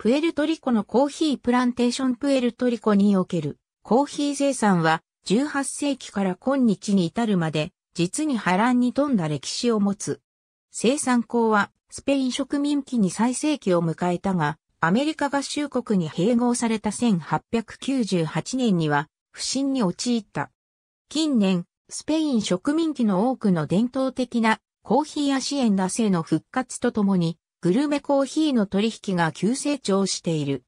プエルトリコのコーヒープランテーションプエルトリコにおけるコーヒー生産は18世紀から今日に至るまで実に波乱に富んだ歴史を持つ。生産港はスペイン植民期に最盛期を迎えたが、アメリカ合衆国に併合された1898年には不振に陥った。近年、スペイン植民期の多くの伝統的なコーヒーや支援ら製の復活とともに、グルメコーヒーの取引が急成長している。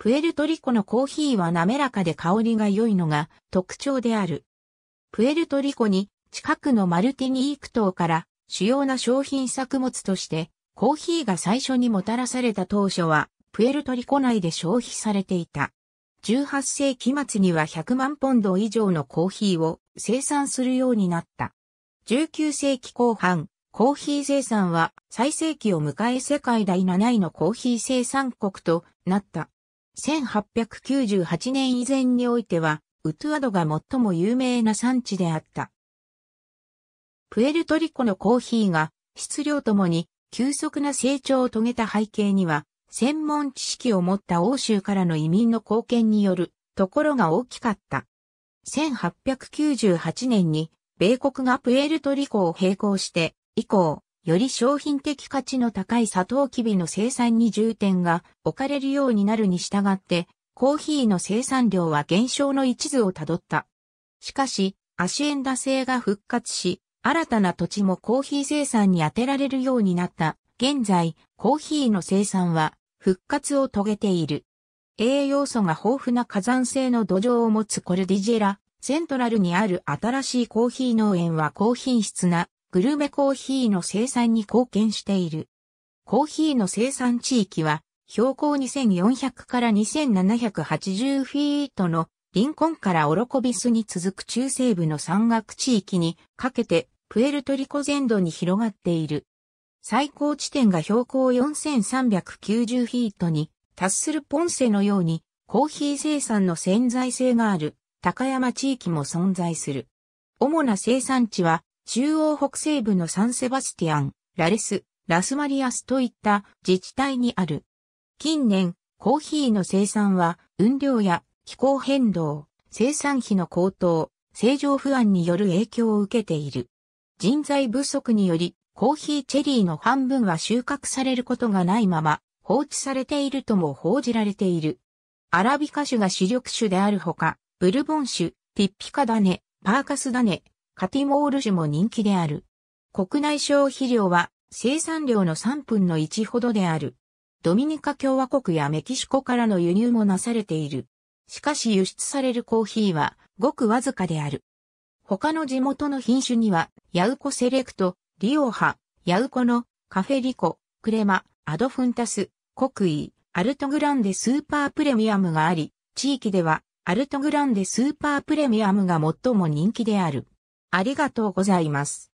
プエルトリコのコーヒーは滑らかで香りが良いのが特徴である。プエルトリコに近くのマルティニーク島から主要な商品作物としてコーヒーが最初にもたらされた当初はプエルトリコ内で消費されていた。18世紀末には100万ポンド以上のコーヒーを生産するようになった。19世紀後半、コーヒー生産は最盛期を迎え世界第7位のコーヒー生産国となった。1898年以前においては、ウトゥアドが最も有名な産地であった。プエルトリコのコーヒーが質量ともに急速な成長を遂げた背景には、専門知識を持った欧州からの移民の貢献によるところが大きかった。1898年に米国がプエルトリコを並行して以降、より商品的価値の高いサトウキビの生産に重点が置かれるようになるに従って、コーヒーの生産量は減少の一途をたどった。しかし、アシエンダ製が復活し、新たな土地もコーヒー生産に充てられるようになった。現在、コーヒーの生産は復活を遂げている。栄養素が豊富な火山性の土壌を持つコルディジェラ、セントラルにある新しいコーヒー農園は高品質なグルメコーヒーの生産に貢献している。コーヒーの生産地域は、標高2400から2780フィートのリンコンからオロコビスに続く中西部の山岳地域にかけてプエルトリコ全土に広がっている。最高地点が標高4390フィートに達するポンセのようにコーヒー生産の潜在性がある高山地域も存在する。主な生産地は中央北西部のサンセバスティアン、ラレス、ラスマリアスといった自治体にある。近年、コーヒーの生産は、運量や気候変動、生産費の高騰、正常不安による影響を受けている。人材不足により、コーヒーチェリーの半分は収穫されることがないまま、放置されているとも報じられている。アラビカ種が主力種であるほか、ブルボン種、ティッピカダネ、パーカスダネ、カティモール種も人気である。国内消費量は生産量の3分の1ほどである。ドミニカ共和国やメキシコからの輸入もなされている。しかし輸出されるコーヒーはごくわずかである。他の地元の品種には、ヤウコセレクト、リオハ、ヤウコの、カフェリコ、クレマ、アドフンタス、コクイ、アルトグランデスーパープレミアムがあり、地域では、アルトグランデスーパープレミアムが最も人気である。ありがとうございます。